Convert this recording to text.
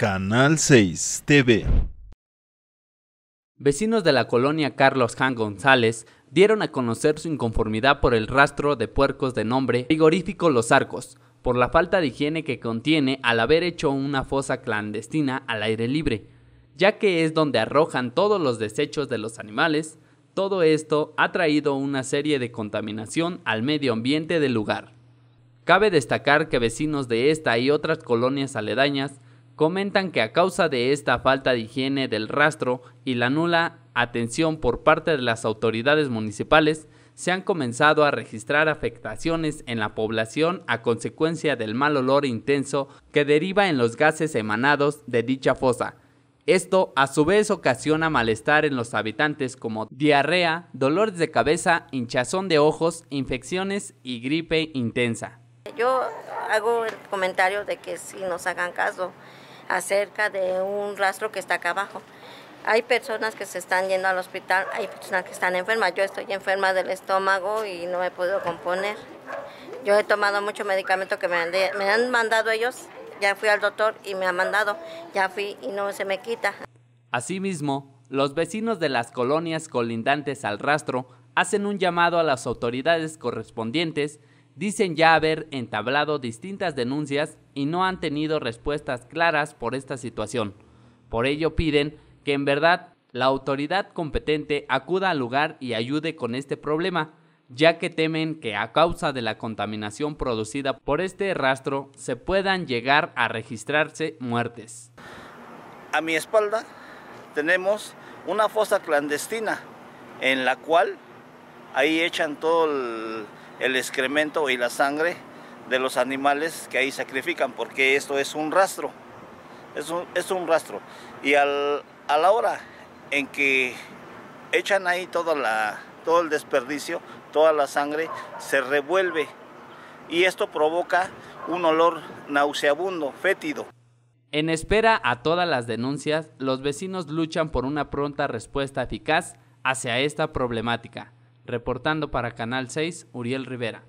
Canal 6 TV. Vecinos de la colonia Carlos Jan González dieron a conocer su inconformidad por el rastro de puercos de nombre frigorífico Los Arcos, por la falta de higiene que contiene al haber hecho una fosa clandestina al aire libre, ya que es donde arrojan todos los desechos de los animales. Todo esto ha traído una serie de contaminación al medio ambiente del lugar. Cabe destacar que vecinos de esta y otras colonias aledañas comentan que a causa de esta falta de higiene del rastro y la nula atención por parte de las autoridades municipales, se han comenzado a registrar afectaciones en la población a consecuencia del mal olor intenso que deriva en los gases emanados de dicha fosa. Esto a su vez ocasiona malestar en los habitantes como diarrea, dolores de cabeza, hinchazón de ojos, infecciones y gripe intensa. Yo hago el comentario de que si nos hagan caso, acerca de un rastro que está acá abajo. Hay personas que se están yendo al hospital, hay personas que están enfermas. Yo estoy enferma del estómago y no me puedo componer. Yo he tomado mucho medicamento que me han, me han mandado ellos. Ya fui al doctor y me han mandado. Ya fui y no se me quita. Asimismo, los vecinos de las colonias colindantes al rastro hacen un llamado a las autoridades correspondientes dicen ya haber entablado distintas denuncias y no han tenido respuestas claras por esta situación. Por ello piden que en verdad la autoridad competente acuda al lugar y ayude con este problema, ya que temen que a causa de la contaminación producida por este rastro se puedan llegar a registrarse muertes. A mi espalda tenemos una fosa clandestina en la cual ahí echan todo el, el excremento y la sangre de los animales que ahí sacrifican, porque esto es un rastro, es un, rastro. Y a la hora en que echan ahí toda la, todo el desperdicio, toda la sangre, se revuelve y esto provoca un olor nauseabundo, fétido. En espera a todas las denuncias, los vecinos luchan por una pronta respuesta eficaz hacia esta problemática. Reportando para Canal 6, Uriel Rivera.